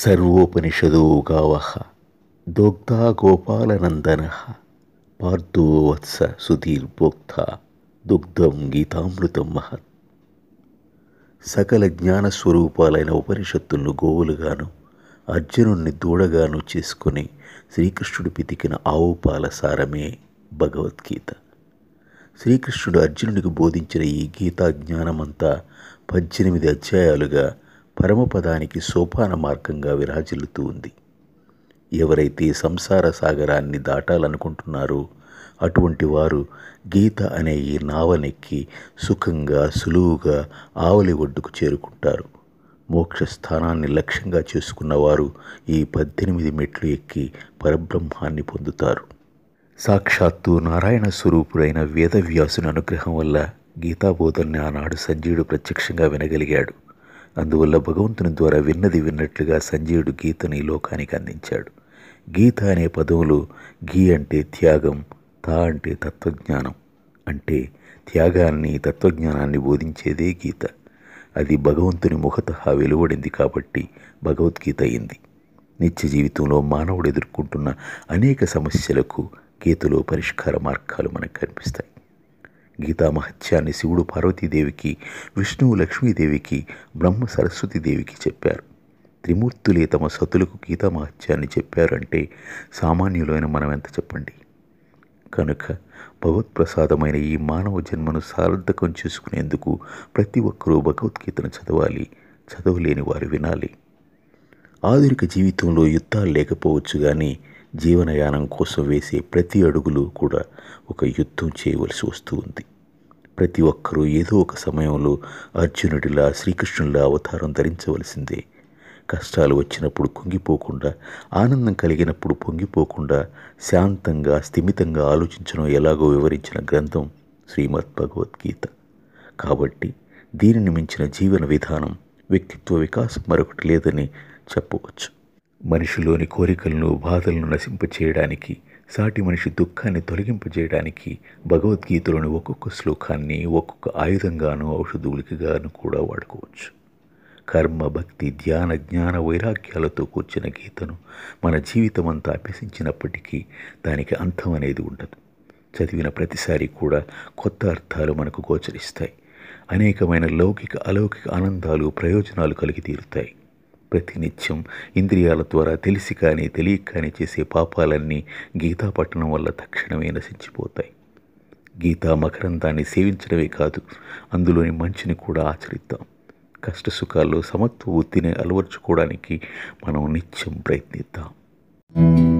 సర్వోపనిషదో గావహ దోగ్ధా గోపాలనందన పార్థో వత్స సుధీర్భోక్త దుగ్ధం గీతామృతం మహత్ సకల జ్ఞాన స్వరూపాలైన ఉపనిషత్తులను గోవులుగాను అర్జునుణ్ణి దూడగాను చేసుకుని శ్రీకృష్ణుడు పితికిన ఆవు పాల సారమే భగవద్గీత శ్రీకృష్ణుడు అర్జునుడికి బోధించిన ఈ గీతా జ్ఞానమంతా పద్దెనిమిది అధ్యాయాలుగా పరమపదానికి సోపాన మార్గంగా విరాజిల్లుతూ ఉంది ఎవరైతే సంసార సాగరాన్ని దాటాలనుకుంటున్నారో అటువంటి వారు గీత అనే ఈ నావనెక్కి సుఖంగా సులువుగా ఆవలి ఒడ్డుకు చేరుకుంటారు మోక్ష స్థానాన్ని లక్ష్యంగా చేసుకున్నవారు ఈ పద్దెనిమిది మెట్లు ఎక్కి పరబ్రహ్మాన్ని పొందుతారు సాక్షాత్తు నారాయణ స్వరూపుడైన వేదవ్యాసుని అనుగ్రహం వల్ల గీతాబోధన్ని ఆనాడు సంజీవుడు ప్రత్యక్షంగా వినగలిగాడు అందువల్ల భగవంతుని ద్వారా విన్నది విన్నట్లుగా సంజయుడు గీతని లోకానికి అందించాడు గీత అనే పదములు గీ అంటే త్యాగం తా అంటే తత్వజ్ఞానం అంటే త్యాగాన్ని తత్వజ్ఞానాన్ని బోధించేదే గీత అది భగవంతుని ముఖత వెలువడింది కాబట్టి భగవద్గీత అయింది నిత్య జీవితంలో మానవుడు ఎదుర్కొంటున్న అనేక సమస్యలకు గీతలో పరిష్కార మార్గాలు మనకు కనిపిస్తాయి గీతామహత్యాన్ని శివుడు పార్వతీదేవికి విష్ణువు లక్ష్మీదేవికి బ్రహ్మ సరస్వతీదేవికి చెప్పారు త్రిమూర్తులే తమ సతులకు గీతామహత్యాన్ని చెప్పారంటే సామాన్యులైన మనమెంత చెప్పండి కనుక భగవత్ప్రసాదమైన ఈ మానవ జన్మను సార్థకం చేసుకునేందుకు ప్రతి ఒక్కరూ భగవద్గీతను చదవాలి చదవలేని వారు వినాలి ఆధునిక జీవితంలో యుద్ధాలు లేకపోవచ్చు కానీ జీవనయానం కోసం వేసే ప్రతి అడుగులు కూడా ఒక యుద్ధం చేయవలసి వస్తూ ఉంది ప్రతి ఒక్కరూ ఏదో ఒక సమయంలో అర్జునుడిలా శ్రీకృష్ణుడిలా అవతారం ధరించవలసిందే కష్టాలు వచ్చినప్పుడు కుంగిపోకుండా ఆనందం కలిగినప్పుడు పొంగిపోకుండా శాంతంగా స్థిమితంగా ఆలోచించడం ఎలాగో వివరించిన గ్రంథం శ్రీమద్ భగవద్గీత కాబట్టి దీనిని మించిన జీవన విధానం వ్యక్తిత్వ వికాసం మరొకటి లేదని చెప్పవచ్చు మనిషిలోని కోరికలను బాధలను నశింపచేయడానికి సాటి మనిషి దుఃఖాన్ని తొలగింపజేయడానికి భగవద్గీతలోని ఒక్కొక్క శ్లోకాన్ని ఒక్కొక్క ఆయుధంగాను ఔషధులకిగాను కూడా వాడుకోవచ్చు కర్మ భక్తి ధ్యాన జ్ఞాన వైరాగ్యాలతో కూర్చిన గీతను మన జీవితమంతా అభ్యసించినప్పటికీ దానికి అంతం అనేది ఉండదు చదివిన ప్రతిసారి కూడా కొత్త అర్థాలు మనకు గోచరిస్తాయి అనేకమైన లౌకిక అలౌకిక ఆనందాలు ప్రయోజనాలు కలిగి తీరుతాయి ప్రతినిత్యం ఇంద్రియాల ద్వారా తెలిసి కానీ తెలియక కానీ చేసే పాపాలన్నీ గీతా పట్టణం వల్ల తక్షణమే నశించిపోతాయి గీతా మకరందాన్ని సేవించడమే కాదు అందులోని మంచిని కూడా ఆచరిద్దాం కష్ట సుఖాల్లో సమత్వ బుద్ధిని అలవర్చుకోవడానికి మనం నిత్యం ప్రయత్నిద్దాం